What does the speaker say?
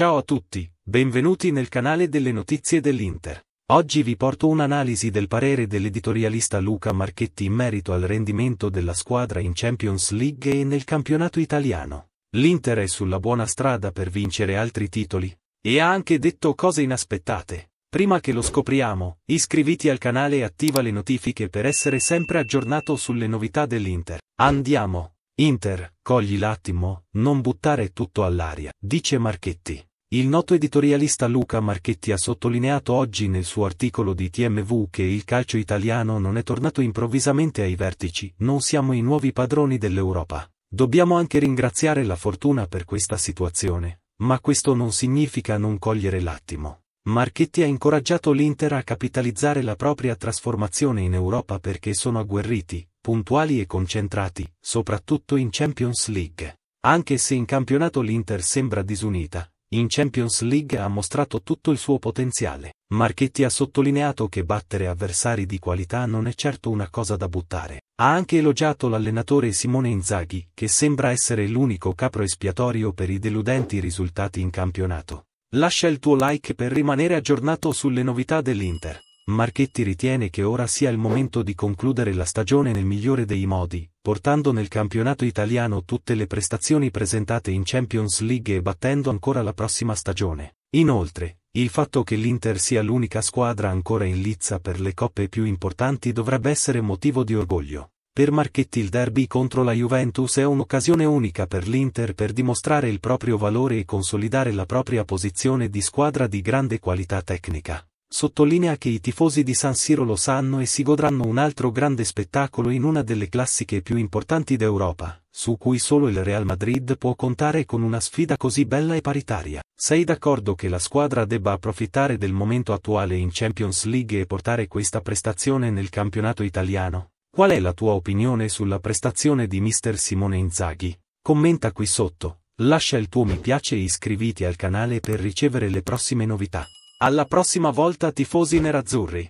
Ciao a tutti, benvenuti nel canale delle notizie dell'Inter. Oggi vi porto un'analisi del parere dell'editorialista Luca Marchetti in merito al rendimento della squadra in Champions League e nel campionato italiano. L'Inter è sulla buona strada per vincere altri titoli, e ha anche detto cose inaspettate. Prima che lo scopriamo, iscriviti al canale e attiva le notifiche per essere sempre aggiornato sulle novità dell'Inter. Andiamo! Inter, cogli l'attimo, non buttare tutto all'aria, dice Marchetti. Il noto editorialista Luca Marchetti ha sottolineato oggi nel suo articolo di TMV che il calcio italiano non è tornato improvvisamente ai vertici, non siamo i nuovi padroni dell'Europa. Dobbiamo anche ringraziare la fortuna per questa situazione, ma questo non significa non cogliere l'attimo. Marchetti ha incoraggiato l'Inter a capitalizzare la propria trasformazione in Europa perché sono agguerriti, puntuali e concentrati, soprattutto in Champions League. Anche se in campionato l'Inter sembra disunita, in Champions League ha mostrato tutto il suo potenziale. Marchetti ha sottolineato che battere avversari di qualità non è certo una cosa da buttare. Ha anche elogiato l'allenatore Simone Inzaghi, che sembra essere l'unico capro espiatorio per i deludenti risultati in campionato. Lascia il tuo like per rimanere aggiornato sulle novità dell'Inter. Marchetti ritiene che ora sia il momento di concludere la stagione nel migliore dei modi, portando nel campionato italiano tutte le prestazioni presentate in Champions League e battendo ancora la prossima stagione. Inoltre, il fatto che l'Inter sia l'unica squadra ancora in lizza per le coppe più importanti dovrebbe essere motivo di orgoglio. Per Marchetti il derby contro la Juventus è un'occasione unica per l'Inter per dimostrare il proprio valore e consolidare la propria posizione di squadra di grande qualità tecnica. Sottolinea che i tifosi di San Siro lo sanno e si godranno un altro grande spettacolo in una delle classiche più importanti d'Europa, su cui solo il Real Madrid può contare con una sfida così bella e paritaria. Sei d'accordo che la squadra debba approfittare del momento attuale in Champions League e portare questa prestazione nel campionato italiano? Qual è la tua opinione sulla prestazione di Mr. Simone Inzaghi? Commenta qui sotto, lascia il tuo mi piace e iscriviti al canale per ricevere le prossime novità. Alla prossima volta tifosi nerazzurri!